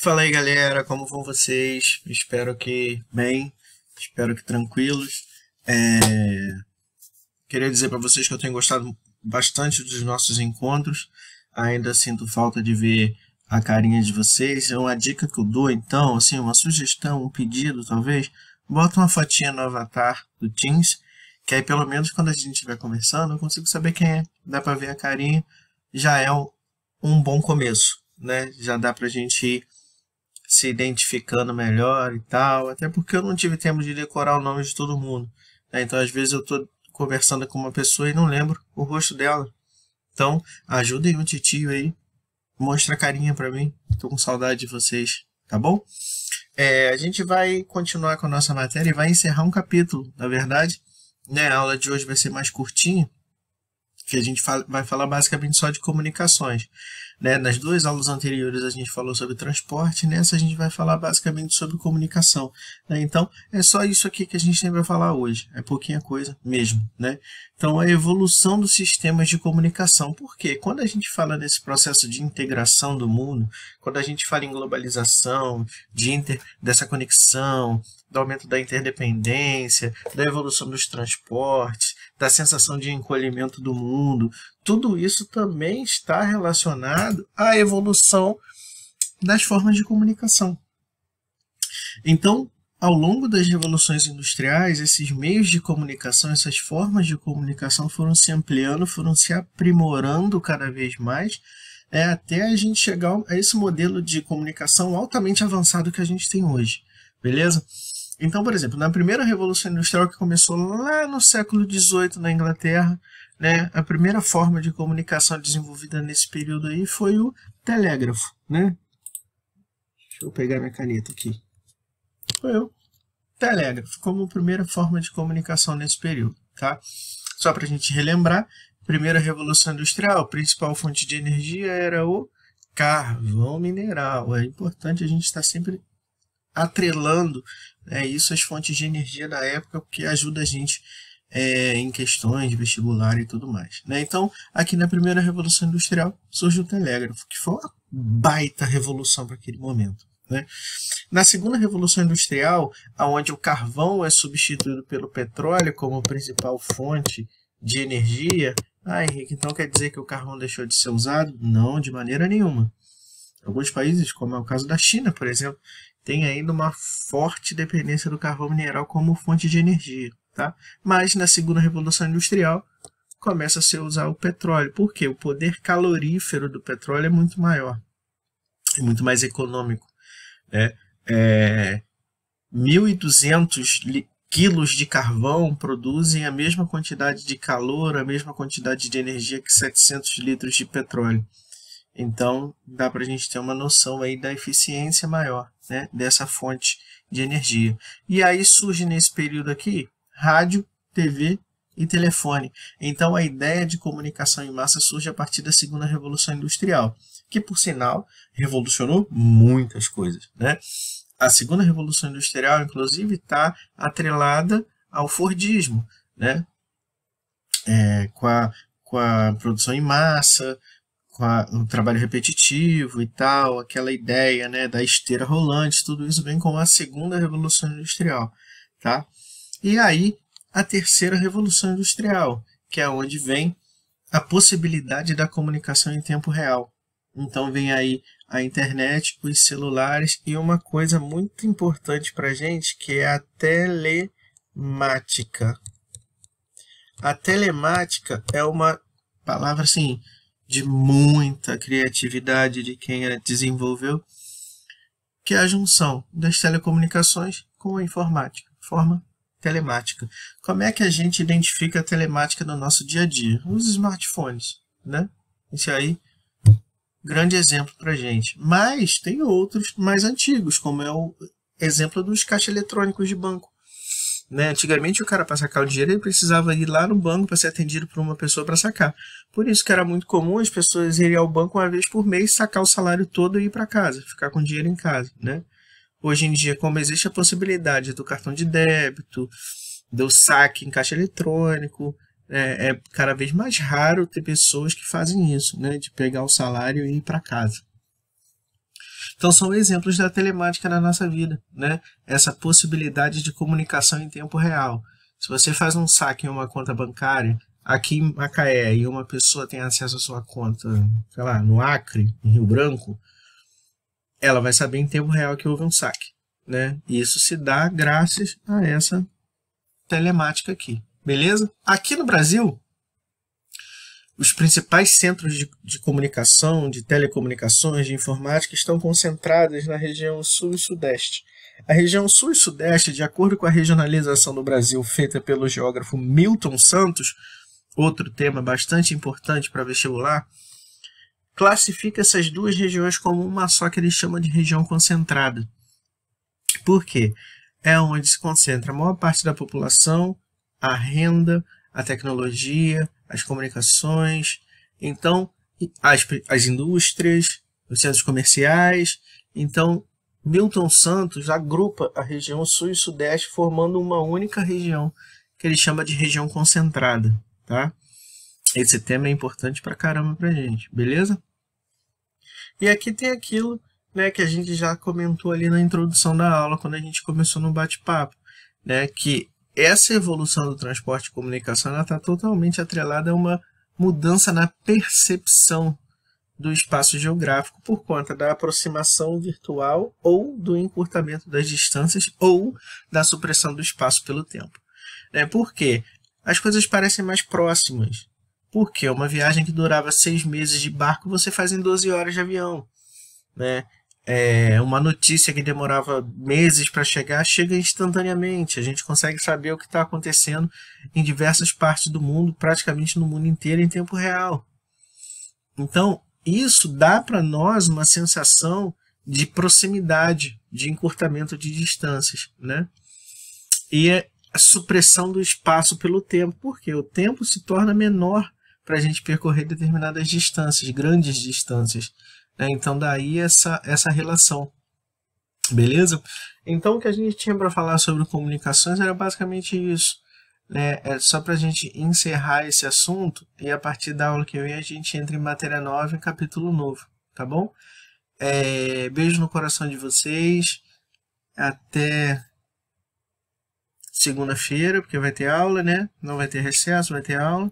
Fala aí, galera, como vão vocês? Espero que bem, espero que tranquilos. É... Queria dizer para vocês que eu tenho gostado bastante dos nossos encontros. Ainda sinto falta de ver a carinha de vocês. É uma dica que eu dou, então, assim, uma sugestão, um pedido, talvez. Bota uma fotinha no avatar do Teams, que aí pelo menos quando a gente estiver conversando, eu consigo saber quem é. Dá para ver a carinha, já é um, bom começo, né? Já dá para a gente ir se identificando melhor e tal, até porque eu não tive tempo de decorar o nome de todo mundo. Né? Então, às vezes, eu estou conversando com uma pessoa e não lembro o rosto dela. Então, ajudem o titio aí, mostra a carinha para mim, estou com saudade de vocês, tá bom? É, a gente vai continuar com a nossa matéria e vai encerrar um capítulo, na verdade. Né? A aula de hoje vai ser mais curtinha, que a gente fala, vai falar basicamente só de comunicações. Né? Nas duas aulas anteriores a gente falou sobre transporte, nessa a gente vai falar basicamente sobre comunicação. Né? Então, é só isso aqui que a gente tem para falar hoje. É pouquinha coisa mesmo. Né? Então, a evolução dos sistemas de comunicação. Porque quando a gente fala desse processo de integração do mundo, quando a gente fala em globalização, de inter, dessa conexão, do aumento da interdependência, da evolução dos transportes, da sensação de encolhimento do mundo, tudo isso também está relacionado à evolução das formas de comunicação. Então, ao longo das revoluções industriais, esses meios de comunicação, essas formas de comunicação foram se ampliando, foram se aprimorando cada vez mais, é, até a gente chegar a esse modelo de comunicação altamente avançado que a gente tem hoje. Beleza? Então, por exemplo, na primeira Revolução Industrial que começou lá no século XVIII na Inglaterra, né, a primeira forma de comunicação desenvolvida nesse período aí foi o telégrafo, né? Deixa eu pegar minha caneta aqui. Foi o Telégrafo, como primeira forma de comunicação nesse período, tá? Só para a gente relembrar, primeira revolução industrial, a principal fonte de energia era o carvão mineral. É importante a gente estar sempre atrelando né, isso às fontes de energia da época, porque ajuda a gente é, em questões de vestibular e tudo mais. Né? Então, aqui na primeira revolução industrial surge o telégrafo, que foi uma baita revolução para aquele momento. Né? Na segunda revolução industrial, onde o carvão é substituído pelo petróleo como principal fonte de energia, ah, Henrique, então quer dizer que o carvão deixou de ser usado? Não, de maneira nenhuma. Alguns países, como é o caso da China, por exemplo, tem ainda uma forte dependência do carvão mineral como fonte de energia. Tá? Mas na segunda revolução industrial começa a se usar o petróleo, porque o poder calorífero do petróleo é muito maior, é muito mais econômico. Né? É, 1.200 quilos de carvão produzem a mesma quantidade de calor, a mesma quantidade de energia que 700 litros de petróleo. Então, dá para a gente ter uma noção aí da eficiência maior né, dessa fonte de energia. E aí surge nesse período aqui rádio, TV e telefone. Então a ideia de comunicação em massa surge a partir da segunda revolução industrial, que por sinal revolucionou muitas coisas, né? A segunda revolução industrial, inclusive, está atrelada ao Fordismo, né? É, com, a, com a produção em massa, a, um trabalho repetitivo e tal, aquela ideia né, da esteira rolante, tudo isso vem com a segunda revolução industrial, tá? E aí a terceira revolução industrial, que é onde vem a possibilidade da comunicação em tempo real. Então vem aí a internet, os celulares e uma coisa muito importante para gente que é a telemática. A telemática é uma palavra assim de muita criatividade de quem a desenvolveu, que é a junção das telecomunicações com a informática, forma telemática. Como é que a gente identifica a telemática no nosso dia a dia? Os smartphones, né? Esse aí, grande exemplo para gente. Mas tem outros mais antigos, como é o exemplo dos caixas eletrônicos de banco. Né? Antigamente o cara para sacar o dinheiro ele precisava ir lá no banco para ser atendido por uma pessoa para sacar. Por isso que era muito comum as pessoas irem ao banco uma vez por mês, sacar o salário todo e ir para casa, ficar com o dinheiro em casa. Né? Hoje em dia, como existe a possibilidade do cartão de débito, do saque em caixa eletrônico, é, é cada vez mais raro ter pessoas que fazem isso, né? de pegar o salário e ir para casa. Então são exemplos da telemática na nossa vida, né? Essa possibilidade de comunicação em tempo real. Se você faz um saque em uma conta bancária aqui em Macaé e uma pessoa tem acesso à sua conta, sei lá, no Acre, em Rio Branco, ela vai saber em tempo real que houve um saque, né? E isso se dá graças a essa telemática aqui, beleza? Aqui no Brasil, os principais centros de, de, comunicação, de telecomunicações, de informática estão concentrados na região sul e sudeste. A região sul e sudeste, de acordo com a regionalização do Brasil feita pelo geógrafo Milton Santos, outro tema bastante importante para vestibular, classifica essas duas regiões como uma só que ele chama de região concentrada. Por quê? É onde se concentra a maior parte da população, a renda, a tecnologia, as comunicações, então as, as indústrias, os centros comerciais. Então, Milton Santos agrupa a região sul e sudeste formando uma única região que ele chama de região concentrada, tá? Esse tema é importante para caramba a gente, beleza? E aqui tem aquilo né, que a gente já comentou ali na introdução da aula, quando a gente começou no bate-papo, né, que essa evolução do transporte e comunicação está totalmente atrelada a uma mudança na percepção do espaço geográfico por conta da aproximação virtual ou do encurtamento das distâncias ou da supressão do espaço pelo tempo. Né? Por quê? As coisas parecem mais próximas. Porque uma viagem que durava seis meses de barco você faz em 12 horas de avião. Né? é, uma notícia que demorava meses para chegar chega instantaneamente. A gente consegue saber o que está acontecendo em diversas partes do mundo, praticamente no mundo inteiro, em tempo real. Então, isso dá para nós uma sensação de proximidade, de encurtamento de distâncias, né? E é a supressão do espaço pelo tempo, porque o tempo se torna menor para a gente percorrer determinadas distâncias, grandes distâncias. Né? Então, daí essa, essa relação. Beleza? Então, o que a gente tinha para falar sobre comunicações era basicamente isso. Né? É só para a gente encerrar esse assunto e a partir da aula que vem a gente entra em matéria nova e capítulo novo, tá bom? É, beijo no coração de vocês. Até segunda-feira, porque vai ter aula, né? Não vai ter recesso, vai ter aula.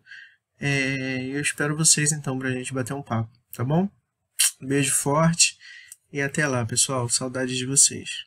É, eu espero vocês então para a gente bater um papo, tá bom? Beijo forte e até lá, pessoal. Saudades de vocês.